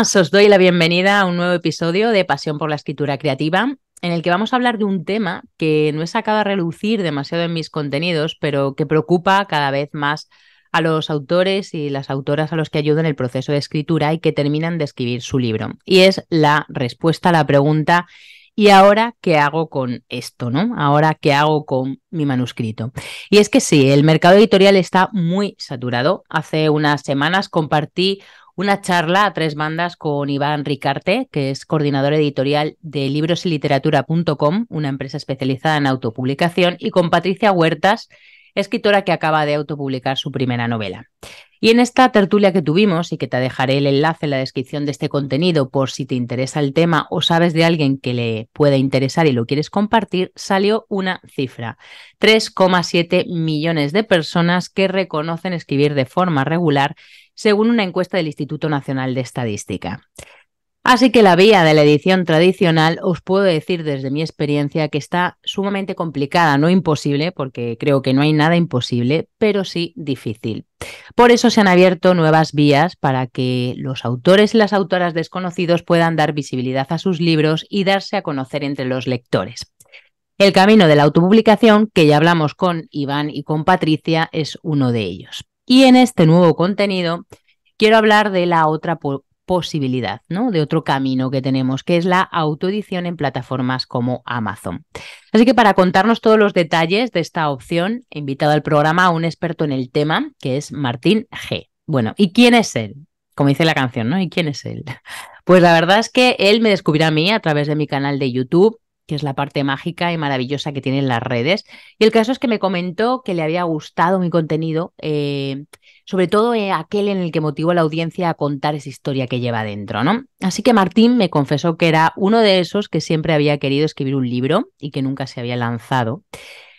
os doy la bienvenida a un nuevo episodio de Pasión por la Escritura Creativa, en el que vamos a hablar de un tema que no he sacado a relucir demasiado en mis contenidos, pero que preocupa cada vez más a los autores y las autoras a los que ayudan en el proceso de escritura y que terminan de escribir su libro. Y es la respuesta a la pregunta ¿Y ahora qué hago con esto, no? Ahora qué hago con mi manuscrito. Y es que sí, el mercado editorial está muy saturado. Hace unas semanas compartí una charla a tres bandas con Iván Ricarte, que es coordinador editorial de librosiliteratura.com, una empresa especializada en autopublicación, y con Patricia Huertas, escritora que acaba de autopublicar su primera novela. Y en esta tertulia que tuvimos, y que te dejaré el enlace en la descripción de este contenido por si te interesa el tema o sabes de alguien que le pueda interesar y lo quieres compartir, salió una cifra. 3,7 millones de personas que reconocen escribir de forma regular según una encuesta del Instituto Nacional de Estadística. Así que la vía de la edición tradicional os puedo decir desde mi experiencia que está sumamente complicada, no imposible, porque creo que no hay nada imposible, pero sí difícil. Por eso se han abierto nuevas vías para que los autores y las autoras desconocidos puedan dar visibilidad a sus libros y darse a conocer entre los lectores. El camino de la autopublicación, que ya hablamos con Iván y con Patricia, es uno de ellos. Y en este nuevo contenido quiero hablar de la otra posibilidad, ¿no? De otro camino que tenemos, que es la autoedición en plataformas como Amazon. Así que para contarnos todos los detalles de esta opción, he invitado al programa a un experto en el tema, que es Martín G. Bueno, ¿y quién es él? Como dice la canción, ¿no? ¿Y quién es él? Pues la verdad es que él me descubrió a mí a través de mi canal de YouTube que es la parte mágica y maravillosa que tienen las redes. Y el caso es que me comentó que le había gustado mi contenido, eh, sobre todo eh, aquel en el que motivó a la audiencia a contar esa historia que lleva dentro, ¿no? Así que Martín me confesó que era uno de esos que siempre había querido escribir un libro y que nunca se había lanzado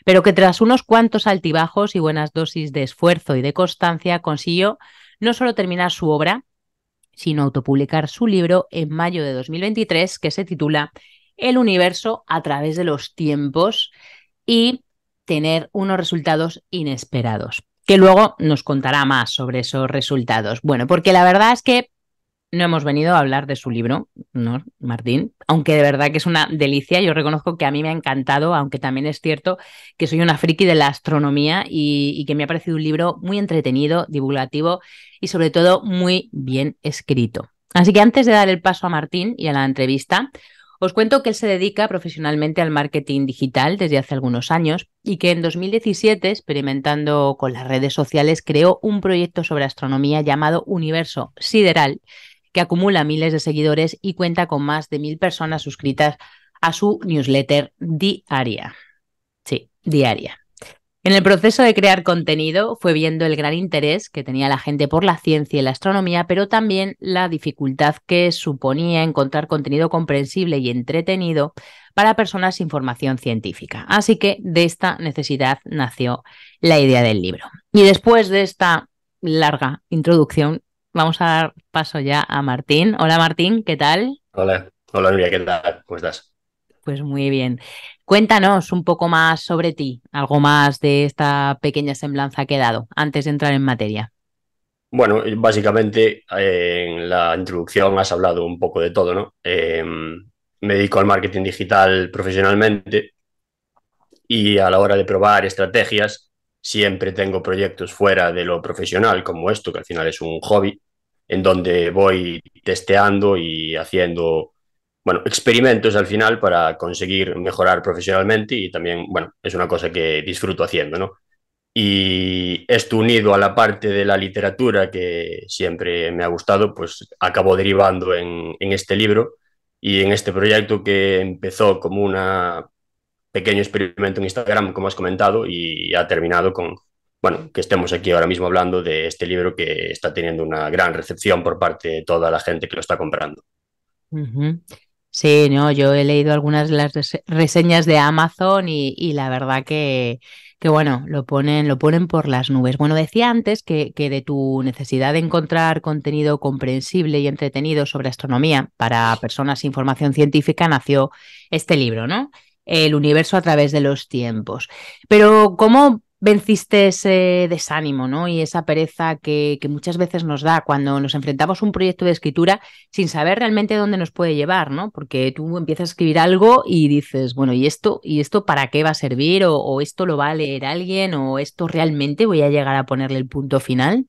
pero que tras unos cuantos altibajos y buenas dosis de esfuerzo y de constancia consiguió no solo terminar su obra, sino autopublicar su libro en mayo de 2023 que se titula el universo a través de los tiempos y tener unos resultados inesperados, que luego nos contará más sobre esos resultados. Bueno, porque la verdad es que no hemos venido a hablar de su libro, ¿no, Martín? Aunque de verdad que es una delicia, yo reconozco que a mí me ha encantado, aunque también es cierto que soy una friki de la astronomía y, que me ha parecido un libro muy entretenido, divulgativo y sobre todo muy bien escrito. Así que antes de dar el paso a Martín y a la entrevista, os cuento que él se dedica profesionalmente al marketing digital desde hace algunos años y que en 2017, experimentando con las redes sociales, creó un proyecto sobre astronomía llamado Universo Sideral, que acumula miles de seguidores y cuenta con más de mil personas suscritas a su newsletter diaria. Sí, diaria. En el proceso de crear contenido fue viendo el gran interés que tenía la gente por la ciencia y la astronomía, pero también la dificultad que suponía encontrar contenido comprensible y entretenido para personas sin formación científica. Así que de esta necesidad nació la idea del libro. Y después de esta larga introducción, vamos a dar paso ya a Martín. Hola Martín, ¿qué tal? Hola, hola Nuria, ¿qué tal? ¿Cómo estás? Pues muy bien. Cuéntanos un poco más sobre ti, algo más de esta pequeña semblanza que he dado antes de entrar en materia. Bueno, básicamente eh, en la introducción has hablado un poco de todo, ¿no? Eh, me dedico al marketing digital profesionalmente y a la hora de probar estrategias siempre tengo proyectos fuera de lo profesional como esto, que al final es un hobby, en donde voy testeando y haciendo bueno, experimentos al final para conseguir mejorar profesionalmente y también, bueno, es una cosa que disfruto haciendo, ¿no? Y esto unido a la parte de la literatura que siempre me ha gustado, pues acabó derivando en, este libro y en este proyecto que empezó como un pequeño experimento en Instagram, como has comentado, y ha terminado con, bueno, que estemos aquí ahora mismo hablando de este libro que está teniendo una gran recepción por parte de toda la gente que lo está comprando. Sí, no, yo he leído algunas de las reseñas de Amazon y, la verdad que, que, bueno, lo ponen, lo ponen por las nubes. Bueno, decía antes que, que, de tu necesidad de encontrar contenido comprensible y entretenido sobre astronomía para personas sin formación científica nació este libro, ¿no? El universo a través de los tiempos. Pero, ¿cómo venciste ese desánimo ¿no? y esa pereza que, muchas veces nos da cuando nos enfrentamos a un proyecto de escritura sin saber realmente dónde nos puede llevar, ¿no? Porque tú empiezas a escribir algo y dices, bueno, ¿y esto, y esto para qué va a servir? ¿O, esto lo va a leer alguien? ¿O esto realmente voy a llegar a ponerle el punto final?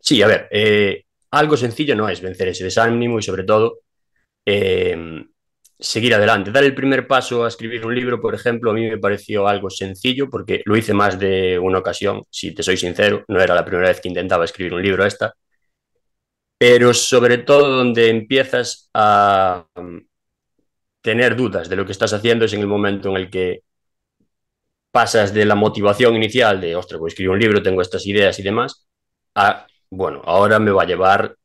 Sí, a ver, eh, algo sencillo no es vencer ese desánimo y sobre todo em, seguir adelante. Dar el primer paso a escribir un libro, por ejemplo, a mí me pareció algo sencillo porque lo hice más de una ocasión, si te soy sincero, no era la primera vez que intentaba escribir un libro esta, pero sobre todo donde empiezas a mm, tener dudas de lo que estás haciendo es en el momento en el que pasas de la motivación inicial de, ostras, voy a escribir un libro, tengo estas ideas y demás, a, bueno, ahora me va a llevar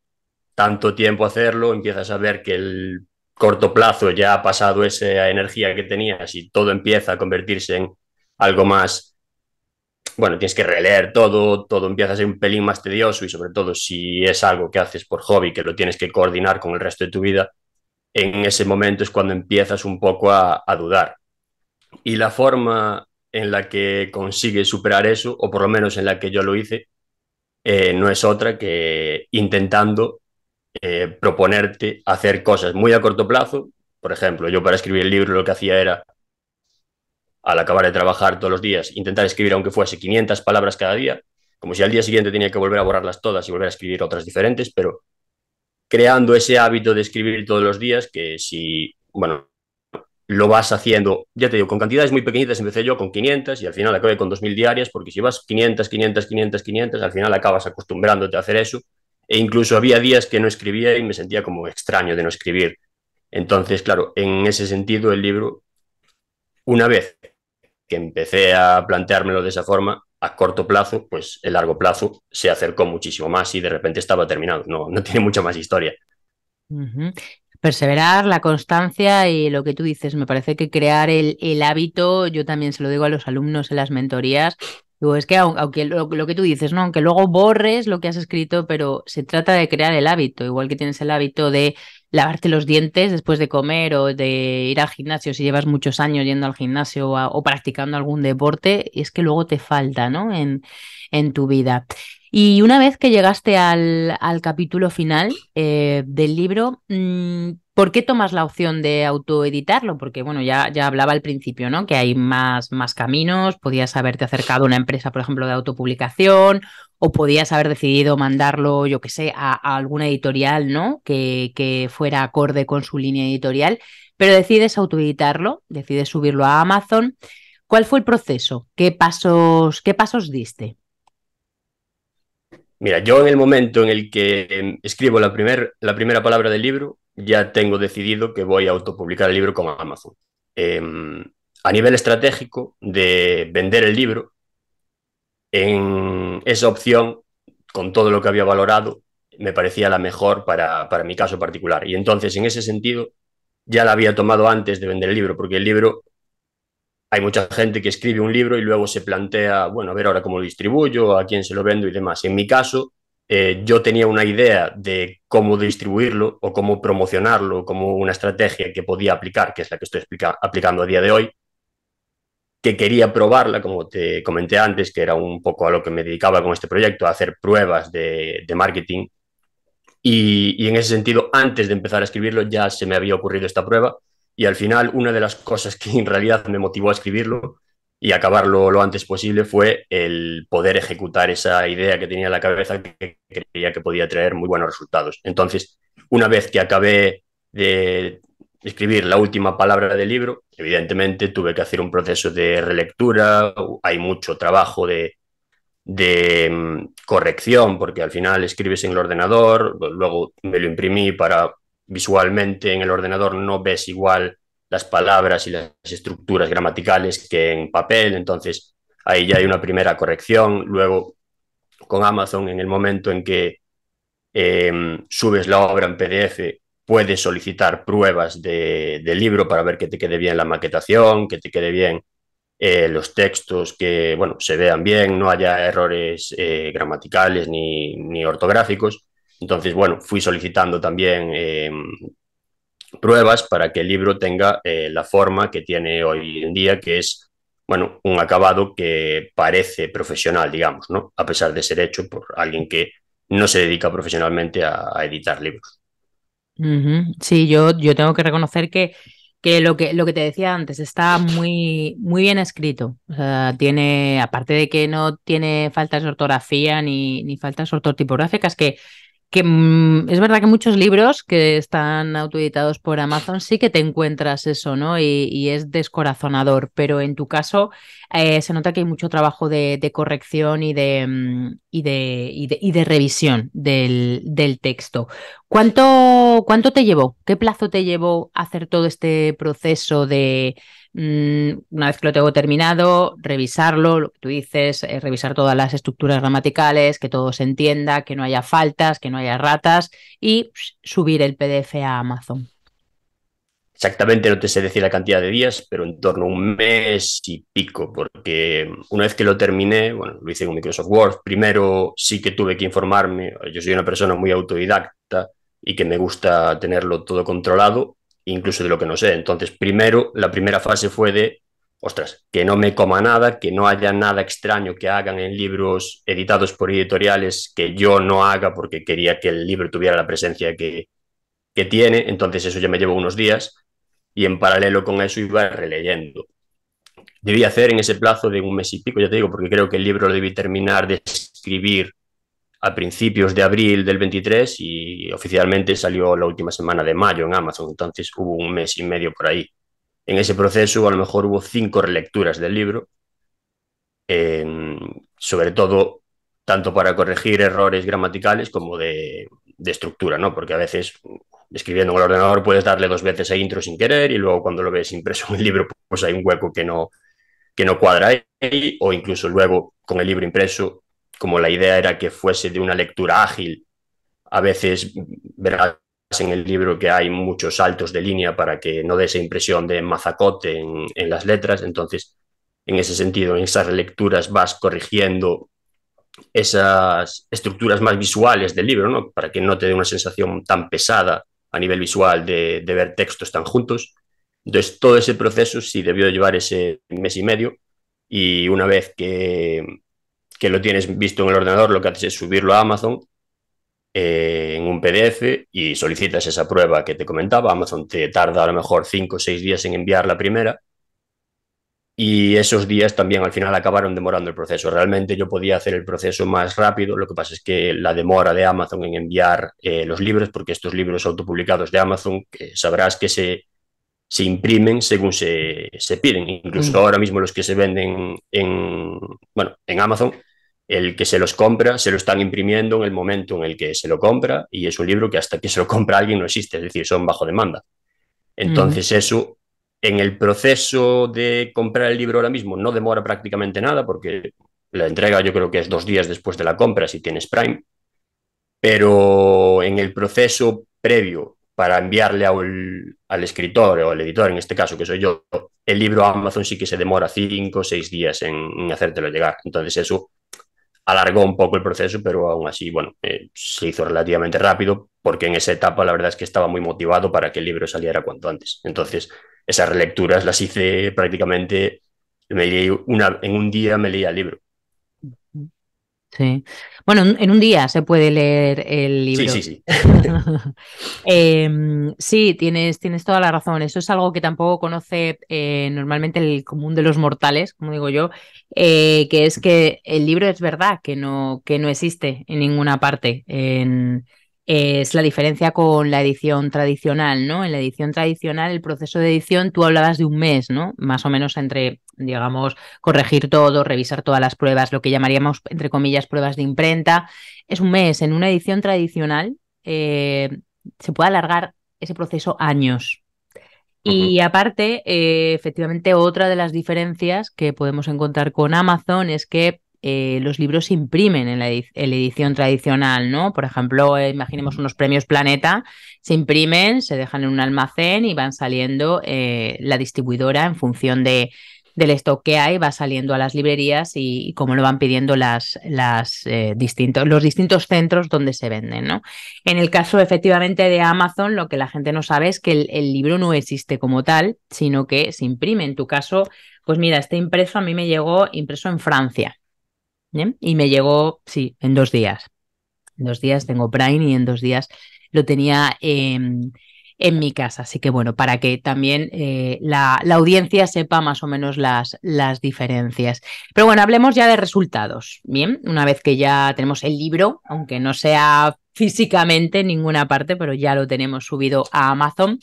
tanto tiempo hacerlo, empiezas a ver que el corto plazo ya ha pasado esa energía que tenías y todo empieza a convertirse en algo más, bueno, tienes que releer todo, todo empieza a ser un pelín más tedioso y sobre todo si es algo que haces por hobby, que lo tienes que coordinar con el resto de tu vida, en ese momento es cuando empiezas un poco a, dudar. Y la forma en la que consigues superar eso, o por lo menos en la que yo lo hice, eh, no es otra que intentando eh, proponerte hacer cosas muy a corto plazo. Por ejemplo, yo para escribir el libro lo que hacía era, al acabar de trabajar todos los días, intentar escribir aunque fuese 500 palabras cada día, como si al día siguiente tenía que volver a borrarlas todas y volver a escribir otras diferentes, pero creando ese hábito de escribir todos los días que si, bueno, lo vas haciendo, ya te digo, con cantidades muy pequeñitas empecé yo con 500 y al final acabé con 2.000 diarias, porque si vas 500, 500, 500, 500, al final acabas acostumbrándote a hacer eso e incluso había días que no escribía y me sentía como extraño de no escribir. Entonces, claro, en ese sentido el libro, una vez que empecé a planteármelo de esa forma, a corto plazo, pues el largo plazo se acercó muchísimo más y de repente estaba terminado. No, no tiene mucha más historia. Perseverar, la constancia y lo que tú dices, me parece que crear el, el, hábito, yo también se lo digo a los alumnos en las mentorías, es que aunque lo, que tú dices, ¿no? Aunque luego borres lo que has escrito, pero se trata de crear el hábito, igual que tienes el hábito de lavarte los dientes después de comer o de ir al gimnasio, si llevas muchos años yendo al gimnasio o, practicando algún deporte, es que luego te falta, ¿no? En, en tu vida. Y una vez que llegaste al, capítulo final eh, del libro, mm, ¿Por qué tomas la opción de autoeditarlo? Porque, bueno, ya, ya hablaba al principio, ¿no? Que hay más, más caminos, podías haberte acercado a una empresa, por ejemplo, de autopublicación, o podías haber decidido mandarlo, yo qué sé, a, alguna editorial, ¿no? Que, fuera acorde con su línea editorial, pero decides autoeditarlo, decides subirlo a Amazon. ¿Cuál fue el proceso? ¿Qué pasos, qué pasos diste? Mira, yo en el momento en el que em, escribo la, la primera palabra del libro, ya tengo decidido que voy a autopublicar el libro con Amazon. Em, a nivel estratégico de vender el libro, en esa opción, con todo lo que había valorado, me parecía la mejor para, para mi caso particular. Y entonces, en ese sentido, ya la había tomado antes de vender el libro, porque el libro hay mucha gente que escribe un libro y luego se plantea, bueno, a ver ahora cómo lo distribuyo, a quién se lo vendo y demás. En mi caso, eh, yo tenía una idea de cómo distribuirlo o cómo promocionarlo como una estrategia que podía aplicar, que es la que estoy aplicando a día de hoy, que quería probarla, como te comenté antes, que era un poco a lo que me dedicaba con este proyecto, a hacer pruebas de, marketing. y en ese sentido, antes de empezar a escribirlo, ya se me había ocurrido esta prueba. Y al final, una de las cosas que en realidad me motivó a escribirlo y acabarlo lo antes posible fue el poder ejecutar esa idea que tenía en la cabeza que creía que podía traer muy buenos resultados. Entonces, una vez que acabé de escribir la última palabra del libro, evidentemente tuve que hacer un proceso de relectura, hay mucho trabajo de, mm, corrección, porque al final escribes en el ordenador, luego me lo imprimí para visualmente en el ordenador no ves igual las palabras y las estructuras gramaticales que en papel, entonces ahí ya hay una primera corrección, luego con Amazon en el momento en que em, subes la obra en PDF, puedes solicitar pruebas de, libro para ver que te quede bien la maquetación, que te quede bien eh, los textos, que bueno, se vean bien, no haya errores eh, gramaticales ni, ni, ortográficos. Entonces, bueno, fui solicitando también em, pruebas para que el libro tenga eh, la forma que tiene hoy en día, que es, bueno, un acabado que parece profesional, digamos, ¿no? A pesar de ser hecho por alguien que no se dedica profesionalmente a, editar libros. Sí, yo, yo tengo que reconocer que, que, lo que lo que te decía antes está muy, muy bien escrito. tiene, aparte de que no tiene faltas de ortografía ni, ni faltas ortotipográficas, que que mm, es verdad que muchos libros que están autoeditados por Amazon sí que te encuentras eso, ¿no? Y, es descorazonador, pero en tu caso eh, se nota que hay mucho trabajo de, corrección mm, y de, y de, y de, revisión del, texto. ¿Cuánto, ¿Cuánto te llevó? ¿Qué plazo te llevó hacer todo este proceso de Mm, una vez que lo tengo terminado, revisarlo, lo que tú dices, eh, revisar todas las estructuras gramaticales, que todo se entienda, que no haya faltas, que no haya ratas y subir el PDF a Amazon. Exactamente, no te sé decir la cantidad de días, pero en torno a un mes y pico, porque una vez que lo terminé, bueno, lo hice con Microsoft Word, primero sí que tuve que informarme, yo soy una persona muy autodidacta y que me gusta tenerlo todo controlado incluso de lo que no sé. Entonces, primero, la primera fase fue de, ostras, que no me coma nada, que no haya nada extraño que hagan en libros editados por editoriales que yo no haga porque quería que el libro tuviera la presencia que, tiene. Entonces, eso ya me llevó unos días y en paralelo con eso iba releyendo. Debí hacer en ese plazo de un mes y pico, ya te digo, porque creo que el libro lo debí terminar de escribir a principios de abril del 23 y oficialmente salió la última semana de mayo en Amazon, entonces hubo un mes y medio por ahí. En ese proceso a lo mejor hubo cinco relecturas del libro, sobre todo tanto para corregir errores gramaticales como de, estructura, ¿no? Porque a veces escribiendo en el ordenador puedes darle dos veces a intro sin querer y luego cuando lo ves impreso en el libro pues hay un hueco que no, que no cuadra ahí o incluso luego con el libro impreso como la idea era que fuese de una lectura ágil, a veces verás en el libro que hay muchos saltos de línea para que no dé esa impresión de mazacote en, las letras, entonces en ese sentido, en esas lecturas vas corrigiendo esas estructuras más visuales del libro, para que no te dé una sensación tan pesada a nivel visual de, de ver textos tan juntos. Entonces, todo ese proceso sí debió llevar ese mes y medio y una vez que, que lo tienes visto en el ordenador, lo que haces es subirlo a Amazon eh, en un PDF y solicitas esa prueba que te comentaba. Amazon te tarda a lo mejor 5 o 6 días en enviar la primera. Y esos días también al final acabaron demorando el proceso. Realmente yo podía hacer el proceso más rápido, lo que pasa es que la demora de Amazon en enviar eh, los libros, porque estos libros autopublicados de Amazon, sabrás que se se imprimen según se, piden. Incluso mm. ahora mismo los que se venden en, bueno, en Amazon, el que se los compra, se lo están imprimiendo en el momento en el que se lo compra y es un libro que hasta que se lo compra alguien no existe, es decir, son bajo demanda. Entonces eso, en el proceso de comprar el libro ahora mismo, no demora prácticamente nada porque la entrega yo creo que es dos días después de la compra si tienes Prime, pero en el proceso previo para enviarle al, escritor o al editor, en este caso que soy yo, el libro a Amazon sí que se demora cinco o seis días en, hacértelo llegar. Entonces eso alargó un poco el proceso, pero aún así, bueno, eh, se hizo relativamente rápido porque en esa etapa la verdad es que estaba muy motivado para que el libro saliera cuanto antes. Entonces esas relecturas las hice prácticamente, me una, en un día me leía el libro Sí. Bueno, en un día se puede leer el libro. Sí, sí, sí. Em, sí, tienes, tienes toda la razón. Eso es algo que tampoco conoce eh, normalmente el común de los mortales, como digo yo, eh, que es que el libro es verdad que no, que no existe en ninguna parte. En, es la diferencia con la edición tradicional, ¿no? En la edición tradicional, el proceso de edición, tú hablabas de un mes, ¿no? Más o menos entre, digamos, corregir todo, revisar todas las pruebas, lo que llamaríamos, entre comillas, pruebas de imprenta. Es un mes. En una edición tradicional eh, se puede alargar ese proceso años. Y aparte, eh, efectivamente, otra de las diferencias que podemos encontrar con Amazon es que eh, los libros se imprimen en la, edición tradicional, ¿no? Por ejemplo, eh, imaginemos unos premios Planeta, se imprimen, se dejan en un almacén y van saliendo eh, la distribuidora en función de, del stock que hay, va saliendo a las librerías y, como lo van pidiendo los distintos centros donde se venden, ¿no? En el caso efectivamente de Amazon, lo que la gente no sabe es que el libro no existe como tal, sino que se imprime. En tu caso, pues mira, este impreso a mí me llegó impreso en Francia ¿eh? Y me llegó, sí, en dos días. En dos días tengo Prime y en dos días lo tenía en mi casa. Así que bueno, para que también eh, la, la, audiencia sepa más o menos las, las diferencias. Pero bueno, hablemos ya de resultados. Bien, una vez que ya tenemos el libro, aunque no sea físicamente en ninguna parte, pero ya lo tenemos subido a Amazon.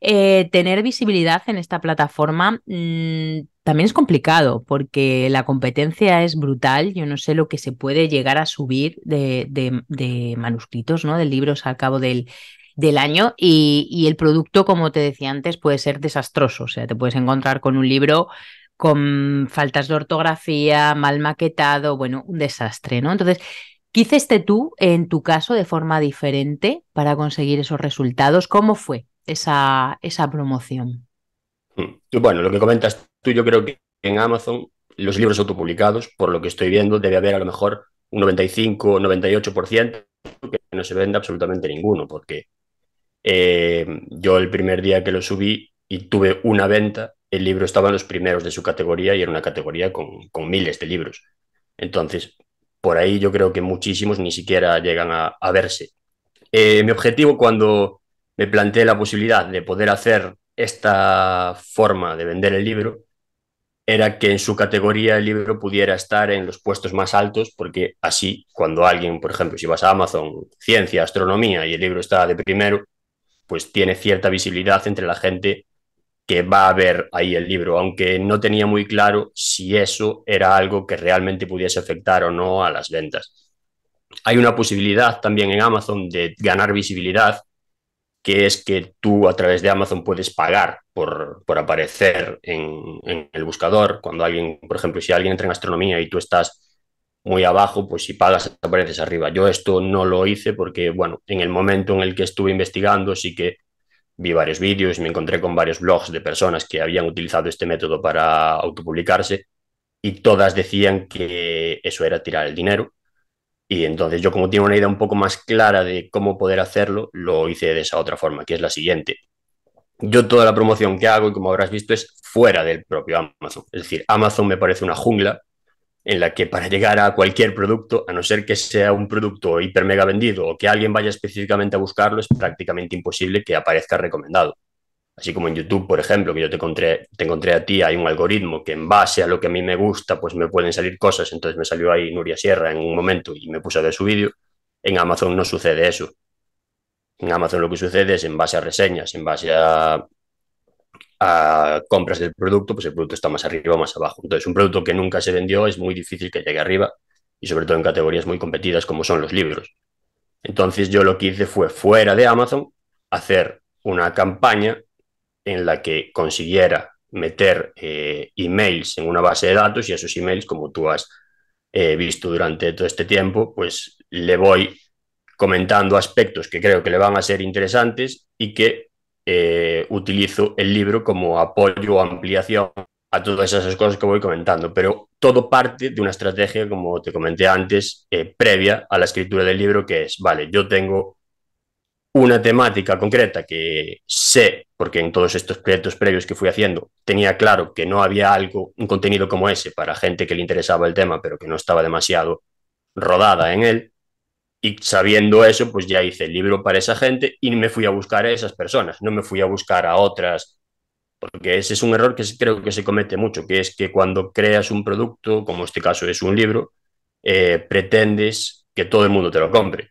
Eh, tener visibilidad en esta plataforma mm, también es complicado porque la competencia es brutal. Yo no sé lo que se puede llegar a subir de, manuscritos, ¿no? De libros al cabo del, año y, el producto, como te decía antes, puede ser desastroso. O sea, te puedes encontrar con un libro con faltas de ortografía, mal maquetado, bueno, un desastre, ¿no? Entonces, ¿qué hiciste tú en tu caso de forma diferente para conseguir esos resultados? ¿Cómo fue? esa, esa promoción. Hmm. Bueno, lo que comentas tú, yo creo que en Amazon los libros autopublicados, por lo que estoy viendo, debe haber a lo mejor un 95 98% que no se venda absolutamente ninguno, porque eh, yo el primer día que lo subí y tuve una venta, el libro estaba en los primeros de su categoría y era una categoría con, miles de libros. Entonces, por ahí yo creo que muchísimos ni siquiera llegan a, verse. Eh, mi objetivo cuando, me planteé la posibilidad de poder hacer esta forma de vender el libro era que en su categoría el libro pudiera estar en los puestos más altos, porque así cuando alguien, por ejemplo, si vas a Amazon, ciencia, astronomía y el libro está de primero, pues tiene cierta visibilidad entre la gente que va a ver ahí el libro, aunque no tenía muy claro si eso era algo que realmente pudiese afectar o no a las ventas. Hay una posibilidad también en Amazon de ganar visibilidad que es que tú a través de Amazon puedes pagar por, por aparecer en, el buscador. Cuando alguien, por ejemplo, si alguien entra en astronomía y tú estás muy abajo, pues si pagas apareces arriba. Yo esto no lo hice porque, bueno, en el momento en el que estuve investigando sí que vi varios vídeos, me encontré con varios blogs de personas que habían utilizado este método para autopublicarse y todas decían que eso era tirar el dinero y entonces yo como tengo una idea un poco más clara de cómo poder hacerlo, lo hice de esa otra forma, que es la siguiente. Yo toda la promoción que hago, como habrás visto, es fuera del propio Amazon. Es decir, Amazon me parece una jungla en la que para llegar a cualquier producto, a no ser que sea un producto hiper mega vendido o que alguien vaya específicamente a buscarlo, es prácticamente imposible que aparezca recomendado. Así como en YouTube, por ejemplo, que yo te encontré, te encontré a ti, hay un algoritmo que en base a lo que a mí me gusta, pues me pueden salir cosas. Entonces me salió ahí Nuria Sierra en un momento y me puse a ver su vídeo. En Amazon no sucede eso. En Amazon lo que sucede es en base a reseñas, en base a, a compras del producto, pues el producto está más arriba o más abajo. Entonces un producto que nunca se vendió es muy difícil que llegue arriba y sobre todo en categorías muy competidas como son los libros. Entonces yo lo que hice fue fuera de Amazon hacer una campaña en la que consiguiera meter eh, emails en una base de datos y esos emails, como tú has eh, visto durante todo este tiempo, pues le voy comentando aspectos que creo que le van a ser interesantes y que eh, utilizo el libro como apoyo o ampliación a todas esas cosas que voy comentando, pero todo parte de una estrategia, como te comenté antes, previa a la escritura del libro, que es, vale, yo tengo una temática concreta que sé, porque en todos estos proyectos previos que fui haciendo, tenía claro que no había algo, un contenido como ese para gente que le interesaba el tema, pero que no estaba demasiado rodada en él. Y sabiendo eso, pues ya hice el libro para esa gente y me fui a buscar a esas personas, no me fui a buscar a otras, porque ese es un error que creo que se comete mucho, que es que cuando creas un producto, como este caso es un libro, eh, pretendes que todo el mundo te lo compre.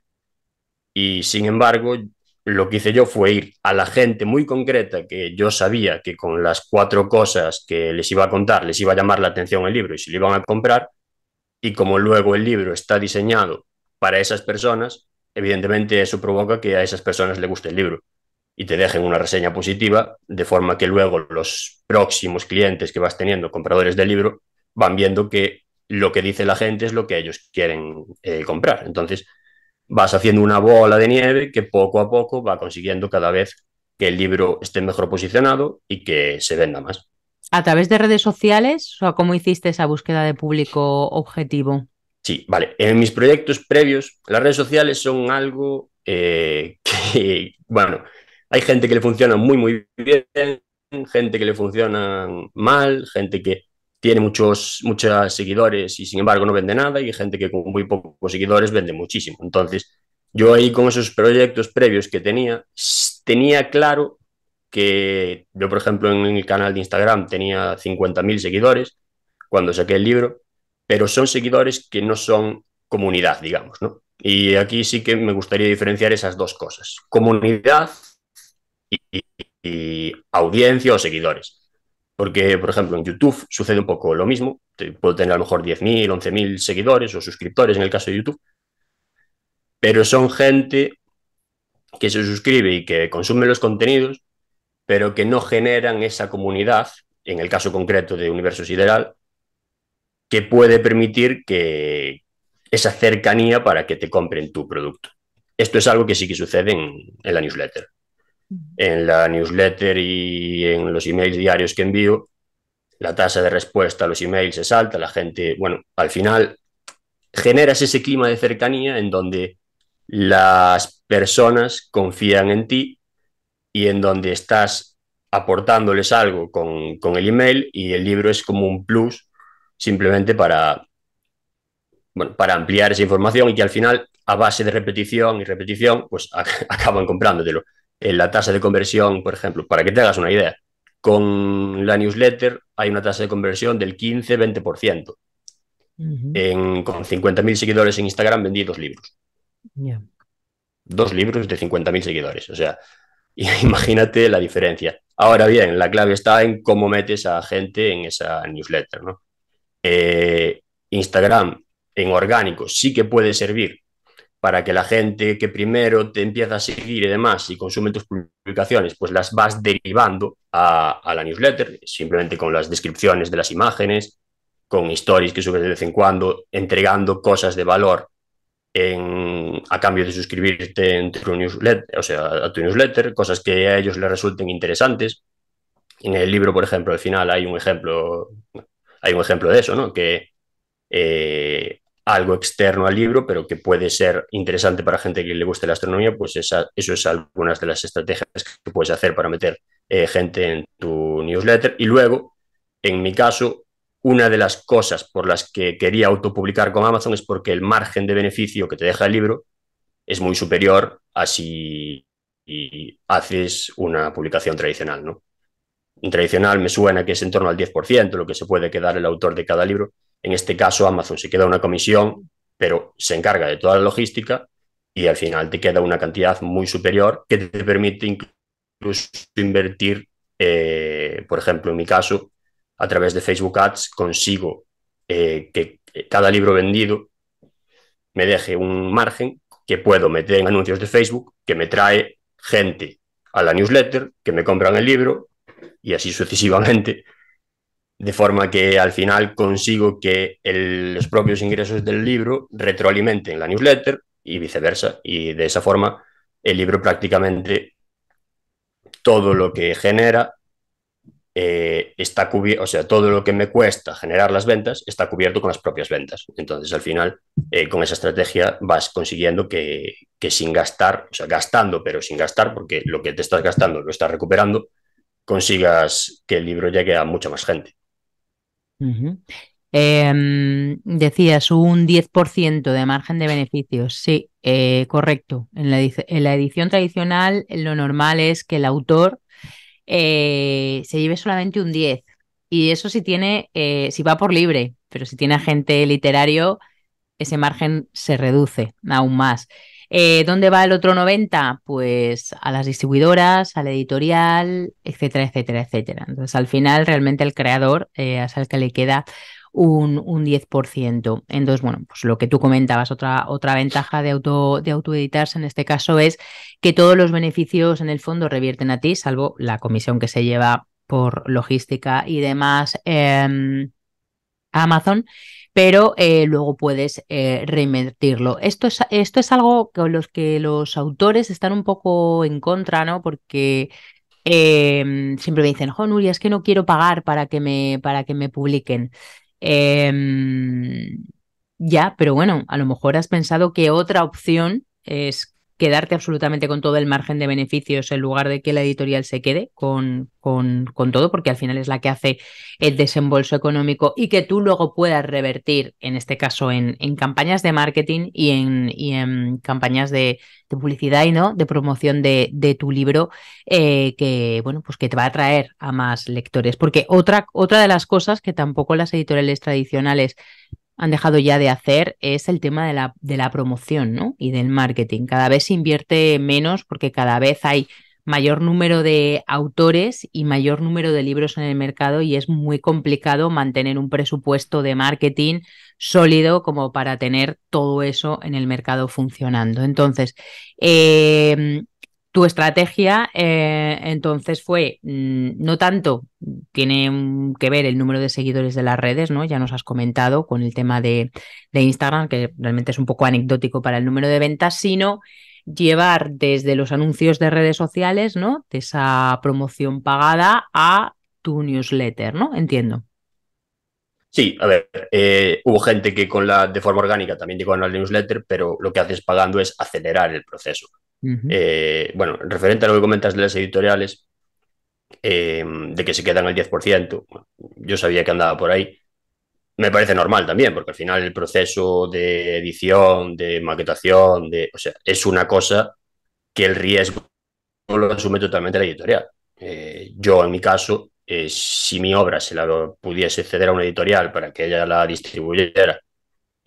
Y sin embargo, lo que hice yo fue ir a la gente muy concreta que yo sabía que con las cuatro cosas que les iba a contar les iba a llamar la atención el libro y se lo iban a comprar. Y como luego el libro está diseñado para esas personas, evidentemente eso provoca que a esas personas les guste el libro y te dejen una reseña positiva, de forma que luego los próximos clientes que vas teniendo, compradores del libro, van viendo que lo que dice la gente es lo que ellos quieren eh, comprar. Entonces, vas haciendo una bola de nieve que poco a poco va consiguiendo cada vez que el libro esté mejor posicionado y que se venda más. ¿A través de redes sociales o cómo hiciste esa búsqueda de público objetivo? Sí, vale. En mis proyectos previos, las redes sociales son algo eh, que, bueno, hay gente que le funciona muy, muy bien, gente que le funciona mal, gente que tiene muchos, muchos seguidores y sin embargo no vende nada y gente que con muy pocos seguidores vende muchísimo. Entonces, yo ahí con esos proyectos previos que tenía, tenía claro que yo, por ejemplo, en el canal de Instagram tenía 50.000 seguidores cuando saqué el libro, pero son seguidores que no son comunidad, digamos, ¿no? Y aquí sí que me gustaría diferenciar esas dos cosas, comunidad y audiencia o seguidores porque, por ejemplo, en YouTube sucede un poco lo mismo. puedo tener a lo mejor 10.000, 11.000 seguidores o suscriptores en el caso de YouTube. Pero son gente que se suscribe y que consume los contenidos, pero que no generan esa comunidad, en el caso concreto de Universo Sideral, que puede permitir que esa cercanía para que te compren tu producto. Esto es algo que sí que sucede en la newsletter en la newsletter y en los emails diarios que envío, la tasa de respuesta a los emails es alta, la gente, bueno, al final generas ese clima de cercanía en donde las personas confían en ti y en donde estás aportándoles algo con, con el email y el libro es como un plus simplemente para, bueno, para ampliar esa información y que al final, a base de repetición y repetición, pues acaban comprándotelo. En la tasa de conversión, por ejemplo, para que te hagas una idea, con la newsletter hay una tasa de conversión del 15-20%. con 50.000 seguidores en Instagram vendí dos libros. Dos libros de 50.000 seguidores. O sea, imagínate la diferencia. Ahora bien, la clave está en cómo metes a gente en esa newsletter. Eh, Instagram en orgánico sí que puede servir para que la gente que primero te empieza a seguir y demás y consume tus publicaciones, pues las vas derivando a, la newsletter, simplemente con las descripciones de las imágenes, con stories que subes de vez en cuando, entregando cosas de valor a cambio de suscribirte en tu newsletter, o sea, a tu newsletter, cosas que a ellos les resulten interesantes. En el libro, por ejemplo, al final hay un ejemplo, hay un ejemplo de eso, ¿no? Que eh, algo externo al libro, pero que puede ser interesante para gente que le guste la astronomía, pues esa, eso es algunas de las estrategias que puedes hacer para meter eh, gente en tu newsletter. Y luego, en mi caso, una de las cosas por las que quería autopublicar con Amazon es porque el margen de beneficio que te deja el libro es muy superior a si haces una publicación tradicional, ¿no? tradicional me suena que es en torno al 10% lo que se puede quedar el autor de cada libro en este caso, Amazon se queda una comisión, pero se encarga de toda la logística y al final te queda una cantidad muy superior que te permite incluso invertir, eh, por ejemplo, en mi caso, a través de Facebook Ads consigo eh, que cada libro vendido me deje un margen que puedo meter en anuncios de Facebook, que me trae gente a la newsletter, que me compran el libro y así sucesivamente de forma que al final consigo que los propios ingresos del libro retroalimenten la newsletter y viceversa. Y de esa forma el libro prácticamente todo lo que genera eh, está cubierto, o sea, todo lo que me cuesta generar las ventas está cubierto con las propias ventas. Entonces al final eh, con esa estrategia vas consiguiendo que, que sin gastar, o sea, gastando pero sin gastar, porque lo que te estás gastando lo estás recuperando, consigas que el libro llegue a mucha más gente. Em, decías un 10% de margen de beneficios. Sí, eh, correcto. En la, edición tradicional lo normal es que el autor eh, se lleve solamente un 10. Y eso si tiene, eh, si va por libre, pero si tiene agente literario, ese margen se reduce aún más. Eh, ¿Dónde va el otro 90? Pues a las distribuidoras, al editorial, etcétera, etcétera, etcétera. Entonces, al final, realmente el creador eh, es al que le queda un, un, 10%. Entonces, bueno, pues lo que tú comentabas, otra, otra ventaja de, auto, de autoeditarse en este caso es que todos los beneficios en el fondo revierten a ti, salvo la comisión que se lleva por logística y demás em, Amazon pero eh, luego puedes eh, reinvertirlo. Esto es, esto es algo con los que los autores están un poco en contra, ¿no? Porque em, siempre me dicen, jo, Nuria, es que no quiero pagar para que me, para que me publiquen. Em, ya, pero bueno, a lo mejor has pensado que otra opción es quedarte absolutamente con todo el margen de beneficios en lugar de que la editorial se quede con, con, todo, porque al final es la que hace el desembolso económico y que tú luego puedas revertir, en este caso, en, en campañas de marketing y en, en campañas de, publicidad y no de promoción de, de tu libro, eh, que bueno, pues que te va a atraer a más lectores. Porque otra, otra de las cosas que tampoco las editoriales tradicionales han dejado ya de hacer es el tema de la, de la promoción ¿no? y del marketing. Cada vez se invierte menos porque cada vez hay mayor número de autores y mayor número de libros en el mercado y es muy complicado mantener un presupuesto de marketing sólido como para tener todo eso en el mercado funcionando. Entonces, em, tu estrategia eh, entonces fue, mm, no tanto, tiene que ver el número de seguidores de las redes, ¿no? Ya nos has comentado con el tema de, Instagram, que realmente es un poco anecdótico para el número de ventas, sino llevar desde los anuncios de redes sociales, ¿no? De esa promoción pagada a tu newsletter, ¿no? Entiendo. Sí, a ver, eh, hubo gente que con la de forma orgánica también llegó a la newsletter, pero lo que haces pagando es acelerar el proceso. Eh, bueno, referente a lo que comentas de las editoriales, eh, de que se quedan el 10%, yo sabía que andaba por ahí. Me parece normal también, porque al final el proceso de edición, de maquetación, de, o sea, es una cosa que el riesgo lo asume totalmente la editorial. Eh, yo, en mi caso, si mi obra se la pudiese ceder a una editorial para que ella la distribuyera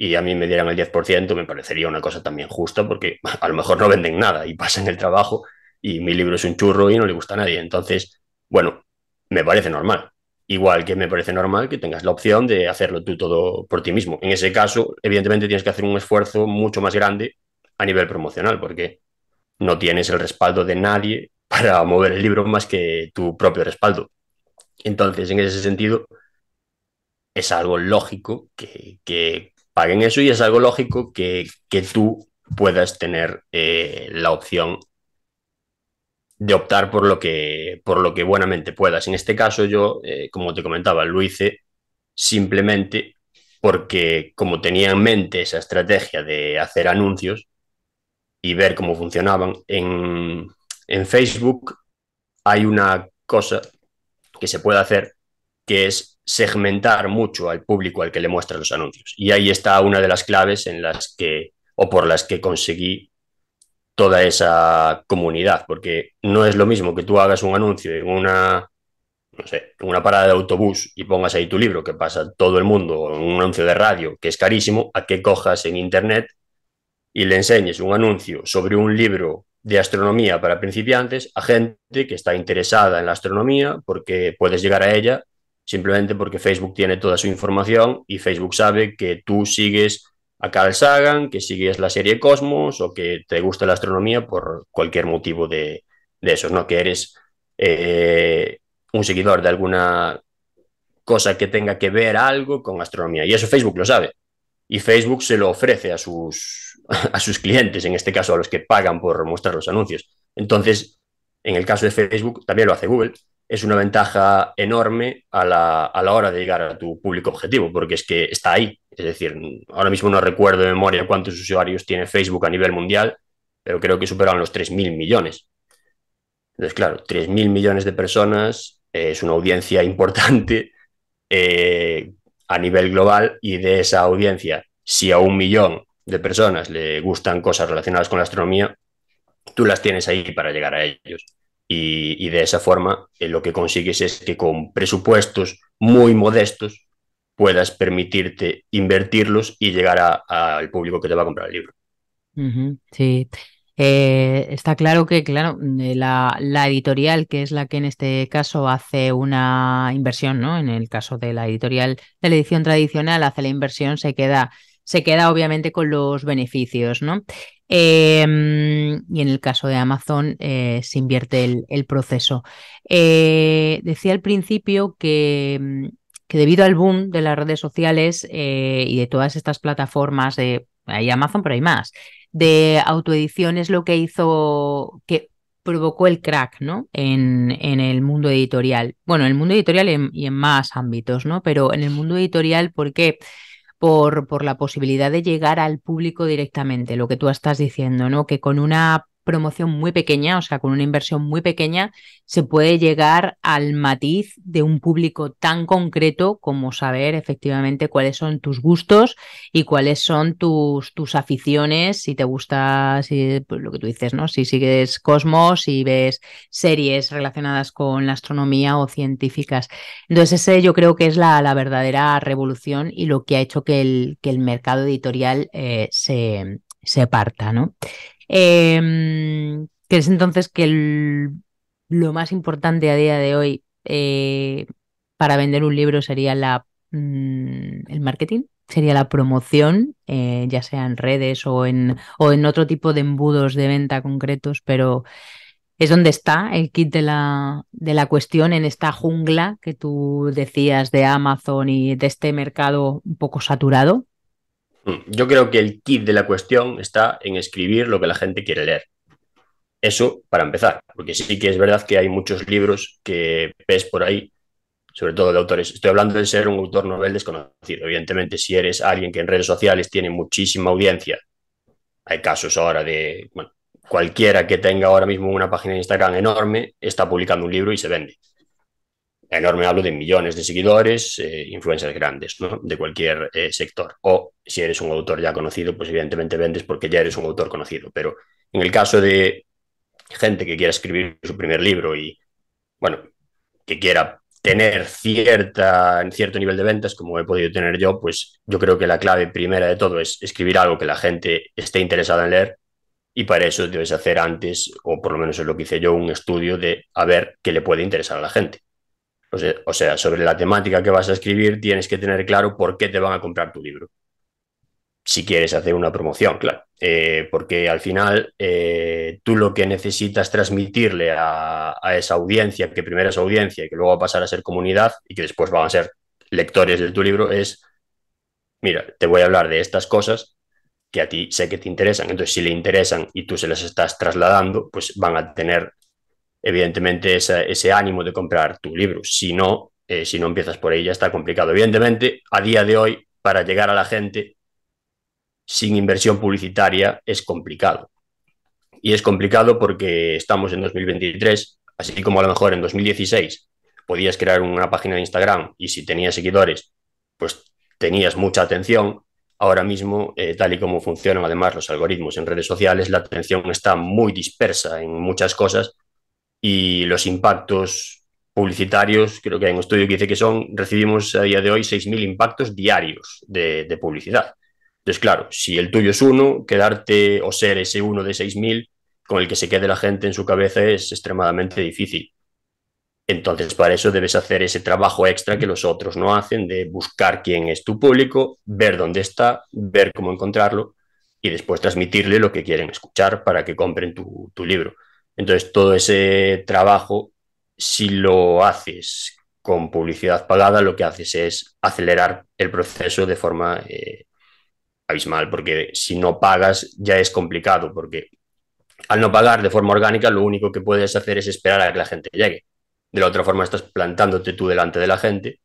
y a mí me dieran el 10%, me parecería una cosa también justa porque a lo mejor no venden nada y pasan el trabajo y mi libro es un churro y no le gusta a nadie. Entonces, bueno, me parece normal. Igual que me parece normal que tengas la opción de hacerlo tú todo por ti mismo. En ese caso, evidentemente tienes que hacer un esfuerzo mucho más grande a nivel promocional porque no tienes el respaldo de nadie para mover el libro más que tu propio respaldo. Entonces, en ese sentido, es algo lógico que, que paguen eso y es algo lógico que, tú puedas tener eh, la opción de optar por lo, que, por lo que buenamente puedas. En este caso yo, eh, como te comentaba, lo hice simplemente porque como tenía en mente esa estrategia de hacer anuncios y ver cómo funcionaban, en, en Facebook hay una cosa que se puede hacer que es segmentar mucho al público al que le muestras los anuncios. Y ahí está una de las claves en las que, o por las que conseguí toda esa comunidad, porque no es lo mismo que tú hagas un anuncio en una, no sé, una parada de autobús y pongas ahí tu libro que pasa todo el mundo, ...o un anuncio de radio que es carísimo, a que cojas en internet y le enseñes un anuncio sobre un libro de astronomía para principiantes a gente que está interesada en la astronomía porque puedes llegar a ella simplemente porque Facebook tiene toda su información y Facebook sabe que tú sigues a Carl Sagan, que sigues la serie Cosmos o que te gusta la astronomía por cualquier motivo de, esos, ¿no? Que eres eh, un seguidor de alguna cosa que tenga que ver algo con astronomía. Y eso Facebook lo sabe. Y Facebook se lo ofrece a sus, a sus clientes, en este caso a los que pagan por mostrar los anuncios. Entonces, en el caso de Facebook, también lo hace Google es una ventaja enorme a la, hora de llegar a tu público objetivo, porque es que está ahí. Es decir, ahora mismo no recuerdo de memoria cuántos usuarios tiene Facebook a nivel mundial, pero creo que superan los 3.000 millones. Entonces, claro, 3.000 millones de personas eh, es una audiencia importante eh, a nivel global y de esa audiencia, si a un millón de personas le gustan cosas relacionadas con la astronomía, tú las tienes ahí para llegar a ellos y, de esa forma eh, lo que consigues es que con presupuestos muy modestos puedas permitirte invertirlos y llegar al público que te va a comprar el libro. sí. Eh, está claro que, claro, mm, eh, la, la, editorial, que es la que en este caso hace una inversión, ¿no? En el caso de la editorial de la edición tradicional, hace la inversión, se queda, se queda obviamente con los beneficios, ¿no? Em, y en el caso de Amazon eh, se invierte el, proceso. Eh, decía al principio que, que, debido al boom de las redes sociales eh, y de todas estas plataformas, de, hay Amazon, pero hay más, de autoedición es lo que hizo que provocó el crack ¿no? en, en el mundo editorial. Bueno, en el mundo editorial y en, más ámbitos, ¿no? Pero en el mundo editorial, ¿por qué? por, por la posibilidad de llegar al público directamente, lo que tú estás diciendo, ¿no? Que con una promoción muy pequeña, o sea, con una inversión muy pequeña, se puede llegar al matiz de un público tan concreto como saber efectivamente cuáles son tus gustos y cuáles son tus, tus aficiones, si te gusta pues, lo que tú dices, ¿no? Si sigues Cosmos, y ves series relacionadas con la astronomía o científicas. Entonces, ese yo creo que es la, la verdadera revolución y lo que ha hecho que el, que el mercado editorial eh, se, se parta, ¿no? ¿Crees em, entonces que lo más importante a día de hoy eh, para vender un libro sería la, mm, el marketing? sería la promoción, eh, ya sea en redes o en, o en otro tipo de embudos de venta concretos, pero es donde está el kit de la, de la cuestión en esta jungla que tú decías de Amazon y de este mercado un poco saturado. Yo creo que el kit de la cuestión está en escribir lo que la gente quiere leer. Eso para empezar, porque sí que es verdad que hay muchos libros que ves por ahí, sobre todo de autores. Estoy hablando de ser un autor novel desconocido. Evidentemente, si eres alguien que en redes sociales tiene muchísima audiencia, hay casos ahora de, cualquiera que tenga ahora mismo una página de Instagram enorme está publicando un libro y se vende enorme, hablo de millones de seguidores, eh, influencias grandes, ¿no? De cualquier eh, sector. O si eres un autor ya conocido, pues evidentemente vendes porque ya eres un autor conocido. Pero en el caso de gente que quiera escribir su primer libro y, bueno, que quiera tener cierta, cierto nivel de ventas como he podido tener yo, pues yo creo que la clave primera de todo es escribir algo que la gente esté interesada en leer y para eso debes hacer antes, o por lo menos es lo que hice yo, un estudio de a ver qué le puede interesar a la gente. O sea, sobre la temática que vas a escribir, tienes que tener claro por qué te van a comprar tu libro. Si quieres hacer una promoción, claro. Eh, porque al final eh, tú lo que necesitas transmitirle a, a, esa audiencia, que primero es audiencia y que luego va a pasar a ser comunidad y que después van a ser lectores de tu libro, es, mira, te voy a hablar de estas cosas que a ti sé que te interesan. Entonces, si le interesan y tú se las estás trasladando, pues van a tener evidentemente ese ánimo de comprar tu libro. Si no, eh, si no empiezas por ahí, ya está complicado. Evidentemente, a día de hoy, para llegar a la gente sin inversión publicitaria es complicado. Y es complicado porque estamos en 2023, así como a lo mejor en 2016 podías crear una página de Instagram y si tenías seguidores, pues tenías mucha atención. Ahora mismo, eh, tal y como funcionan además los algoritmos en redes sociales, la atención está muy dispersa en muchas cosas y los impactos publicitarios, creo que hay un estudio que dice que son, recibimos a día de hoy 6.000 impactos diarios de, publicidad. Entonces, claro, si el tuyo es uno, quedarte o ser ese uno de 6.000 con el que se quede la gente en su cabeza es extremadamente difícil. Entonces, para eso debes hacer ese trabajo extra que los otros no hacen de buscar quién es tu público, ver dónde está, ver cómo encontrarlo y después transmitirle lo que quieren escuchar para que compren tu libro. Entonces, todo ese trabajo, si lo haces con publicidad pagada, lo que haces es acelerar el proceso de forma eh, abismal, porque si no pagas ya es complicado, porque al no pagar de forma orgánica, lo único que puedes hacer es esperar a que la gente llegue. De la otra forma, estás plantándote tú delante de la gente.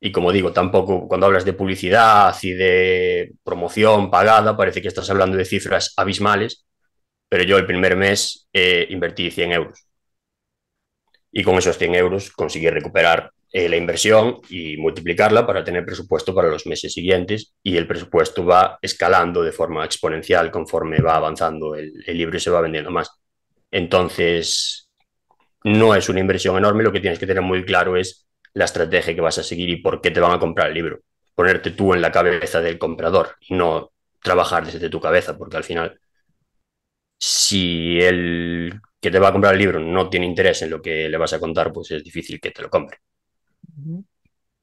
Y como digo, tampoco cuando hablas de publicidad y de promoción pagada, parece que estás hablando de cifras abismales, pero yo el primer mes eh, invertí 100 euros. Y con esos 100 euros conseguí recuperar eh, la inversión y multiplicarla para tener presupuesto para los meses siguientes y el presupuesto va escalando de forma exponencial conforme va avanzando el libro y se va vendiendo más. Entonces, no es una inversión enorme, lo que tienes que tener muy claro es la estrategia que vas a seguir y por qué te van a comprar el libro. Ponerte tú en la cabeza del comprador y no trabajar desde tu cabeza, porque al final si el que te va a comprar el libro no tiene interés en lo que le vas a contar, pues es difícil que te lo compre.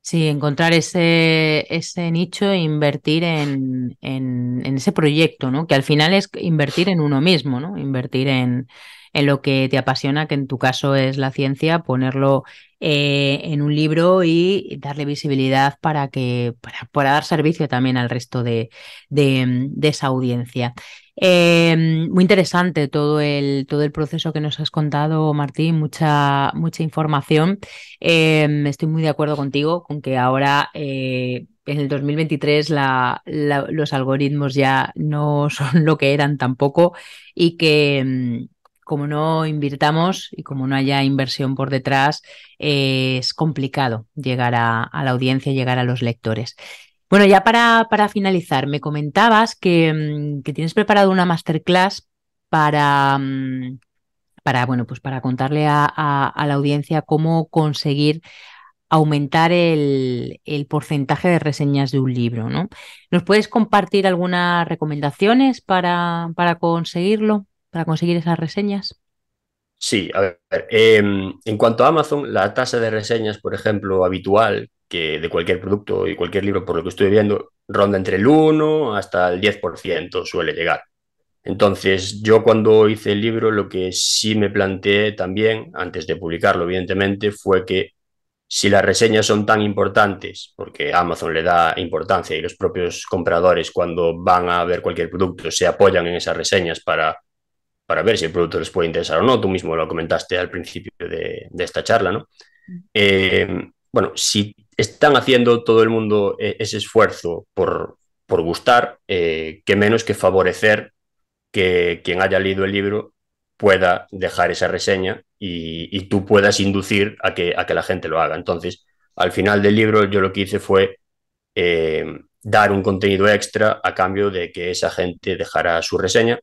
Sí, encontrar ese, ese nicho e invertir en, ese proyecto, ¿no? Que al final es invertir en uno mismo, ¿no? Invertir en, en lo que te apasiona, que en tu caso es la ciencia, ponerlo eh, en un libro y darle visibilidad para que, para, dar servicio también al resto de esa audiencia. Em, muy interesante todo el, todo el proceso que nos has contado, Martín, mucha, mucha información. Em, estoy muy de acuerdo contigo con que ahora eh, en el 2023 la, los algoritmos ya no son lo que eran tampoco y que em, como no invirtamos y como no haya inversión por detrás, eh, es complicado llegar a, a la audiencia, llegar a los lectores. Bueno, ya para, para finalizar, me comentabas que, mm, tienes preparado una masterclass para, mm, para, bueno, pues para contarle a, la audiencia cómo conseguir aumentar el, porcentaje de reseñas de un libro, ¿no? ¿Nos puedes compartir algunas recomendaciones para, para conseguirlo, para conseguir esas reseñas? Sí, a ver, em, en cuanto a Amazon, la tasa de reseñas, por ejemplo, habitual que de cualquier producto y cualquier libro, por lo que estoy viendo, ronda entre el 1 hasta el 10% suele llegar. Entonces, yo cuando hice el libro, lo que sí me planteé también, antes de publicarlo, evidentemente, fue que si las reseñas son tan importantes, porque Amazon le da importancia y los propios compradores cuando van a ver cualquier producto se apoyan en esas reseñas para, para ver si el producto les puede interesar o no, tú mismo lo comentaste al principio de, esta charla, ¿no? Mm. Eh, bueno, si están haciendo todo el mundo eh, ese esfuerzo por, por gustar, eh, que menos que favorecer que quien haya leído el libro pueda dejar esa reseña y, tú puedas inducir a que, a que la gente lo haga. Entonces, al final del libro yo lo que hice fue eh, dar un contenido extra a cambio de que esa gente dejara su reseña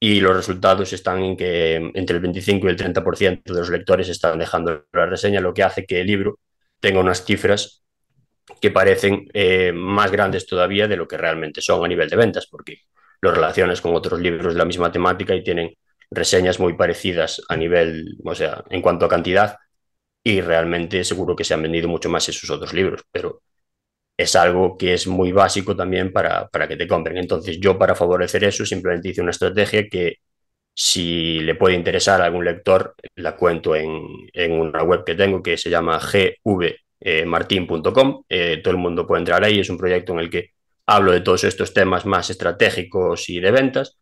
y los resultados están en que em, entre el 25 y el 30% de los lectores están dejando la reseña, lo que hace que el libro tenga unas cifras que parecen eh, más grandes todavía de lo que realmente son a nivel de ventas, porque lo relacionas con otros libros de la misma temática y tienen reseñas muy parecidas a nivel, o sea, en cuanto a cantidad, y realmente seguro que se han vendido mucho más esos otros libros, pero es algo que es muy básico también para, para que te compren. Entonces yo para favorecer eso simplemente hice una estrategia que si le puede interesar a algún lector, la cuento en, una web que tengo que se llama gvmartin.com. Eh, todo el mundo puede entrar ahí. Es un proyecto en el que hablo de todos estos temas más estratégicos y de ventas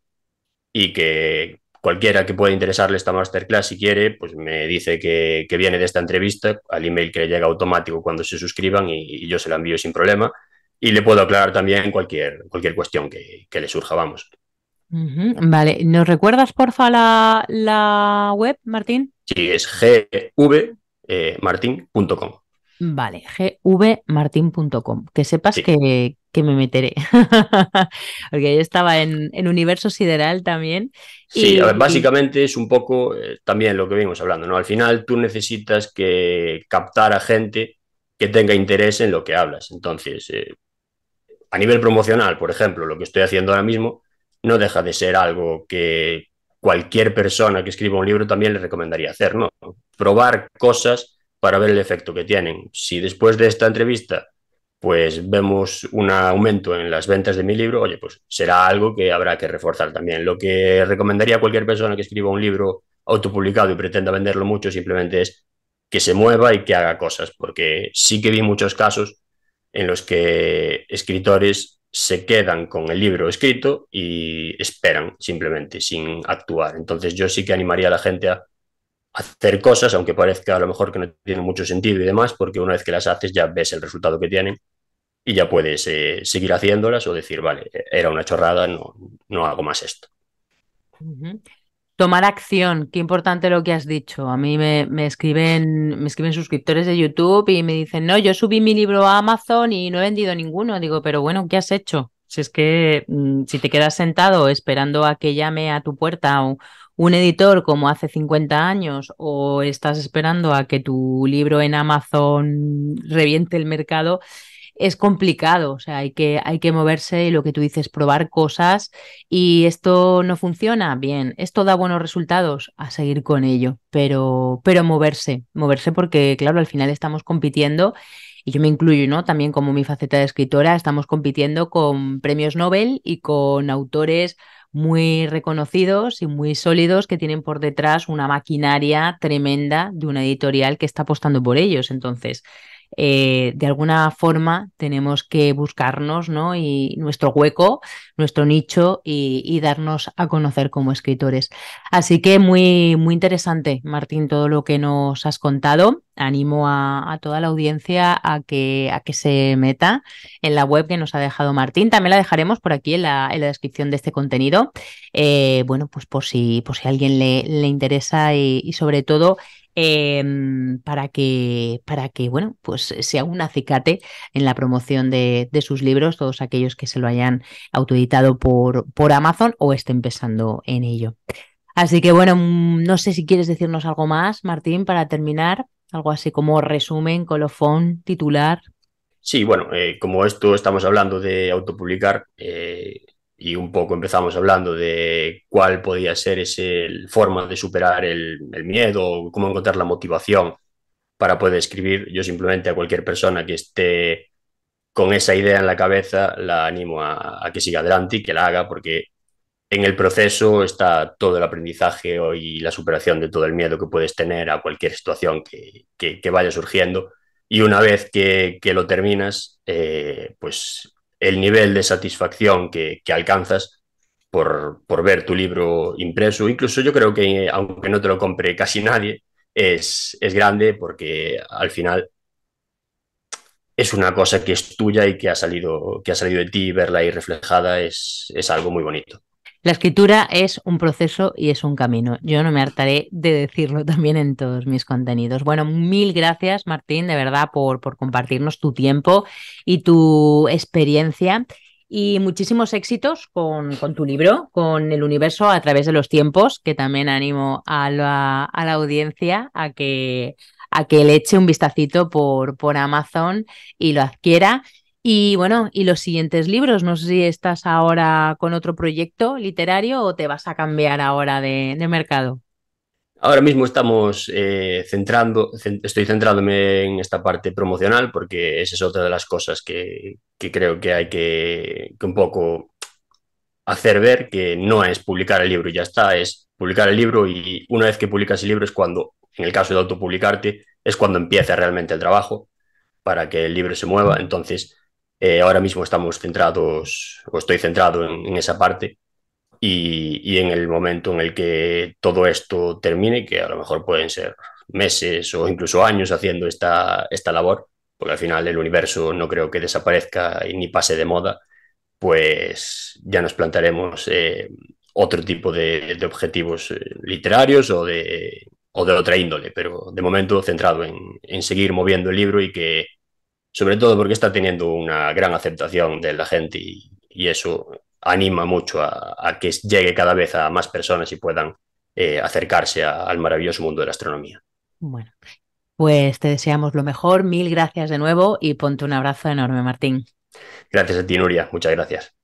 y que cualquiera que pueda interesarle esta masterclass, si quiere, pues me dice que, viene de esta entrevista al email que le llega automático cuando se suscriban y, yo se la envío sin problema. Y le puedo aclarar también cualquier, cualquier cuestión que, que le surja, vamos. Vale, ¿nos recuerdas porfa la, la web, Martín? Sí, es gvmartin.com. Eh, vale, gvmartin.com. Que sepas que, que, me meteré. Porque yo estaba en, Universo Sideral también. sí, básicamente es un poco eh, también lo que vimos hablando, ¿no? Al final tú necesitas que captar a gente que tenga interés en lo que hablas. Entonces, eh, a nivel promocional, por ejemplo, lo que estoy haciendo ahora mismo no deja de ser algo que cualquier persona que escriba un libro también le recomendaría hacer, ¿no? Probar cosas para ver el efecto que tienen. Si después de esta entrevista pues vemos un aumento en las ventas de mi libro, oye, pues será algo que habrá que reforzar también. Lo que recomendaría a cualquier persona que escriba un libro autopublicado y pretenda venderlo mucho simplemente es que se mueva y que haga cosas, porque sí que vi muchos casos en los que escritores se quedan con el libro escrito y esperan simplemente sin actuar. Entonces yo sí que animaría a la gente a hacer cosas, aunque parezca a lo mejor que no tiene mucho sentido y demás, porque una vez que las haces ya ves el resultado que tienen y ya puedes eh, seguir haciéndolas o decir, vale, e-, era una chorrada, no, hago más esto. Tomar acción, qué importante lo que has dicho. A mí me, escriben, me escriben suscriptores de YouTube y me dicen, no, yo subí mi libro a Amazon y no he vendido ninguno. Digo, pero bueno, ¿qué has hecho? Si es que mm, si te quedas sentado esperando a que llame a tu puerta un editor como hace 50 años o estás esperando a que tu libro en Amazon reviente el mercado, es complicado, o sea, hay que, hay que moverse y lo que tú dices, probar cosas y esto no funciona, bien, esto da buenos resultados, a seguir con ello, pero, pero moverse, moverse porque, claro, al final estamos compitiendo y yo me incluyo, ¿no? También como mi faceta de escritora, estamos compitiendo con premios Nobel y con autores muy reconocidos y muy sólidos que tienen por detrás una maquinaria tremenda de una editorial que está apostando por ellos. Entonces, eh, de alguna forma tenemos que buscarnos ¿no? y nuestro hueco, nuestro nicho y, darnos a conocer como escritores. Así que muy, muy interesante, Martín, todo lo que nos has contado. Animo a, toda la audiencia a que, a que se meta en la web que nos ha dejado Martín. También la dejaremos por aquí en la, en la descripción de este contenido. Eh, bueno, pues por si, por si a alguien le, le interesa y sobre todo Em, para, que, para que, bueno, pues eh, sea un acicate en la promoción de, sus libros, todos aquellos que se lo hayan autoeditado por, por Amazon o estén pensando en ello. Así que bueno, mm, no sé si quieres decirnos algo más, Martín, para terminar, algo así como resumen, colofón, titular. Sí, bueno, eh, como esto estamos hablando de autopublicar, eh, y un poco empezamos hablando de cuál podía ser esa forma de superar el, el miedo, cómo encontrar la motivación para poder escribir. Yo simplemente a cualquier persona que esté con esa idea en la cabeza la animo a, que siga adelante y que la haga porque en el proceso está todo el aprendizaje y la superación de todo el miedo que puedes tener a cualquier situación que, vaya surgiendo. Y una vez que, lo terminas, eh, pues el nivel de satisfacción que, alcanzas por, por, ver tu libro impreso. Incluso yo creo que, aunque no te lo compre casi nadie, es, es grande porque al final es una cosa que es tuya y que ha salido, que ha salido de ti verla ahí reflejada es, es algo muy bonito. La escritura es un proceso y es un camino. Yo no me hartaré de decirlo también en todos mis contenidos. Bueno, mil gracias Martín, de verdad, por, por compartirnos tu tiempo y tu experiencia y muchísimos éxitos con, con, tu libro, con el universo a través de los tiempos, que también animo a la, audiencia a que, a que le eche un vistacito por, por Amazon y lo adquiera. Y bueno, y los siguientes libros, no sé si estás ahora con otro proyecto literario o te vas a cambiar ahora de, mercado. Ahora mismo estamos eh, centrando, estoy centrándome en esta parte promocional porque esa es otra de las cosas que, creo que hay que, que, un poco hacer ver que no es publicar el libro y ya está, es publicar el libro y una vez que publicas el libro es cuando, en el caso de autopublicarte, es cuando empieza realmente el trabajo para que el libro se mueva. Entonces, eh, ahora mismo estamos centrados, o estoy centrado en, esa parte, y, en el momento en el que todo esto termine, que a lo mejor pueden ser meses o incluso años haciendo esta, esta labor, porque al final el universo no creo que desaparezca ni pase de moda, pues ya nos plantaremos eh, otro tipo de, objetivos eh, literarios o de, otra índole, pero de momento centrado en seguir moviendo el libro y que sobre todo porque está teniendo una gran aceptación de la gente y, eso anima mucho a, que llegue cada vez a más personas y puedan eh, acercarse al maravilloso mundo de la astronomía. Bueno, pues te deseamos lo mejor, mil gracias de nuevo y ponte un abrazo enorme, Martín. Gracias a ti, Nuria, muchas gracias.